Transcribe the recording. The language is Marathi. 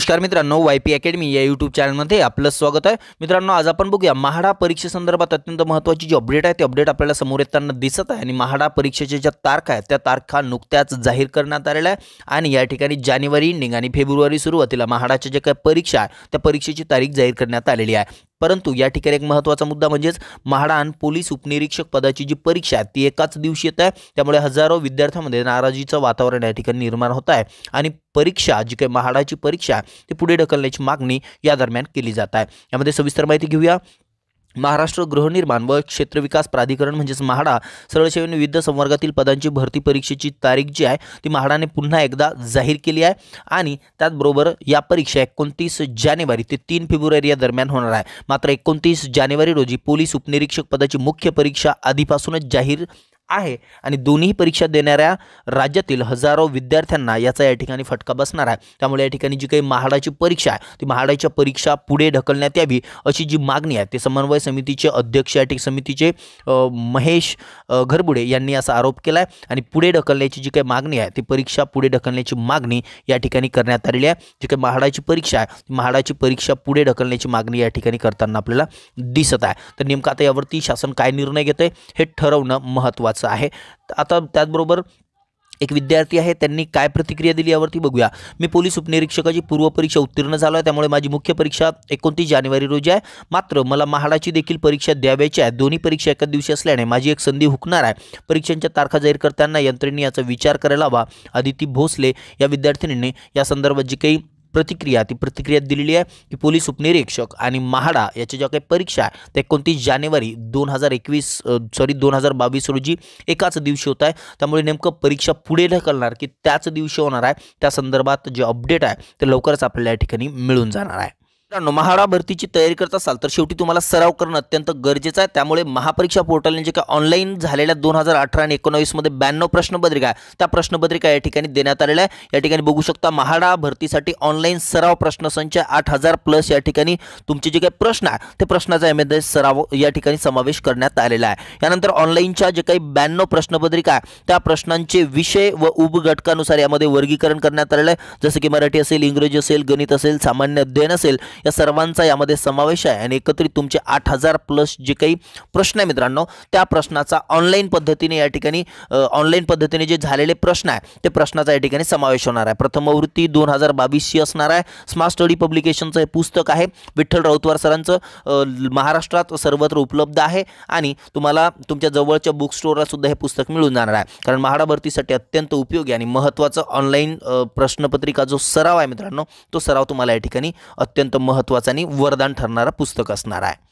नमस्कार मित्रांनो वाय पी अकॅडमी या यूट्यूब चॅनलमध्ये आपलं स्वागत आहे मित्रांनो आज आपण बघूया महाडा परीक्षेसंदर्भात अत्यंत महत्त्वाची जी अपडेट आहे ती अपडेट आपल्याला समोर येताना दिसत आहे आणि महाडा परीक्षेच्या ज्या तारखा आहेत त्या तारखा नुकत्याच जाहीर करण्यात आलेल्या आहे आणि या ठिकाणी जानेवारी इंडिंग आणि फेब्रुवारी सुरुवातीला महाडाच्या ज्या काही परीक्षा आहे त्या परीक्षेची तारीख जाहीर करण्यात आलेली आहे परंतु या ठिकाणी एक महत्त्वाचा मुद्दा म्हणजेच महाडान पोलीस उपनिरीक्षक पदाची जी परीक्षा आहे ती एकाच दिवशी येत आहे त्यामुळे हजारो विद्यार्थ्यांमध्ये नाराजीचं वातावरण या ठिकाणी निर्माण होत आहे आणि परीक्षा जी काही महाडाची परीक्षा ती पुढे ढकलण्याची मागणी या दरम्यान केली जात आहे यामध्ये सविस्तर माहिती घेऊया महाराष्ट्र गृहनिर्माण व क्षेत्र विकास प्राधिकरण म्हणजेच म्हाडा सरळसेवेने विविध संवर्गातील पदांची भरती परीक्षेची तारीख जी आहे ती म्हाडाने पुन्हा एकदा जाहीर केली आहे आणि त्याचबरोबर या परीक्षा एकोणतीस जानेवारी ते तीन फेब्रुवारी या दरम्यान होणार आहे मात्र एकोणतीस जानेवारी रोजी पोलीस उपनिरीक्षक पदाची मुख्य परीक्षा आधीपासूनच जाहीर आहे आणि दोन्ही परीक्षा देणाऱ्या राज्यातील हजारो विद्यार्थ्यांना याचा या ठिकाणी फटका बसणार आहे त्यामुळे या ठिकाणी जी काही महाडाची परीक्षा आहे ती महाडाच्या परीक्षा पुढे ढकलण्यात यावी अशी जी मागणी आहे ते समन्वय समितीचे अध्यक्ष या समितीचे महेश घरबुडे यांनी असा आरोप केला आहे आणि पुढे ढकलण्याची जी काही मागणी आहे ती परीक्षा पुढे ढकलण्याची मागणी या ठिकाणी करण्यात आलेली आहे जी काही महाडाची परीक्षा आहे ती महाडाची परीक्षा पुढे ढकलण्याची मागणी या ठिकाणी करताना आपल्याला दिसत आहे तर नेमकं आता यावरती शासन काय निर्णय घेतं हे ठरवणं महत्त्वाचं महत्त्वाचं आहे आता त्याचबरोबर एक विद्यार्थी आहे त्यांनी काय प्रतिक्रिया दिली यावरती बघूया मी पोलीस उपनिरीक्षकाची पूर्वपरीक्षा उत्तीर्ण झालो आहे त्यामुळे माझी मुख्य परीक्षा एकोणतीस जानेवारी रोजी आहे मात्र मला महाडाची देखील परीक्षा द्यावायची आहे दोन्ही परीक्षा एकाच दिवशी असल्याने माझी एक संधी हुकणार आहे परीक्षांच्या तारखा जाहीर करताना यंत्रणेने याचा विचार करायला हवा अदिती भोसले या विद्यार्थिनींनी या संदर्भात जी काही प्रतिक्रिया ती प्रतिक्रिया दिलेली आहे की पोलीस उपनिरीक्षक आणि महाडा याच्या ज्या काही परीक्षा आहे त्या एकोणतीस जानेवारी दोन हजार एकवीस सॉरी दोन हजार बावीस रोजी एकाच दिवशी होत आहे त्यामुळे नेमकं परीक्षा पुढे ढकलणार की त्याच दिवशी होणार आहे त्या संदर्भात जे अपडेट आहे ते लवकरच आपल्याला या ठिकाणी मिळून जाणार आहे मित्रांनो महाडा भरतीची तयारी करत असाल तर शेवटी तुम्हाला सराव करणं अत्यंत गरजेचं आहे त्यामुळे महापरीक्षा पोर्टलने जे काय ऑनलाईन झालेल्या दोन हजार अठरा आणि एकोणावीसमध्ये ब्याण्णव प्रश्नपत्रिका आहे त्या प्रश्नपत्रिका या ठिकाणी देण्यात आलेल्या आहे या ठिकाणी बघू शकता महाडा भरतीसाठी ऑनलाईन सराव प्रश्नसंच आठ हजार प्लस या ठिकाणी तुमचे जे काही प्रश्न आहे ते प्रश्नाचा यामध्ये सराव या ठिकाणी समावेश करण्यात आलेला आहे यानंतर ऑनलाईनच्या जे काही ब्याण्णव प्रश्नपत्रिका आहे त्या प्रश्नांचे विषय व उप घटकानुसार यामध्ये वर्गीकरण करण्यात आलेलं आहे जसं की मराठी असेल इंग्रजी असेल गणित असेल सामान्य अध्ययन असेल या सर्वांचा यामध्ये समावेश आहे आणि एकत्रित तुमचे आठ हजार प्लस जे काही प्रश्न आहे मित्रांनो त्या प्रश्नाचा ऑनलाईन पद्धतीने या ठिकाणी ऑनलाईन पद्धतीने जे झालेले प्रश्न आहे ते प्रश्नाचा या ठिकाणी समावेश होणार आहे प्रथमवृत्ती दोन हजार बावीसशी असणार आहे स्मार्ट स्टडी पब्लिकेशनचं हे पुस्तक आहे विठ्ठल राऊतवार सरांचं महाराष्ट्रात सर्वत्र उपलब्ध आहे आणि तुम्हाला तुमच्या जवळच्या बुक स्टोअरला सुद्धा हे पुस्तक मिळून जाणार आहे कारण म्हाडा भरतीसाठी अत्यंत उपयोगी आणि महत्त्वाचं ऑनलाईन प्रश्नपत्रिका जो सराव आहे मित्रांनो तो सराव तुम्हाला या ठिकाणी अत्यंत महत्त्वाचा आणि वरदान ठरणारा पुस्तक असणार आहे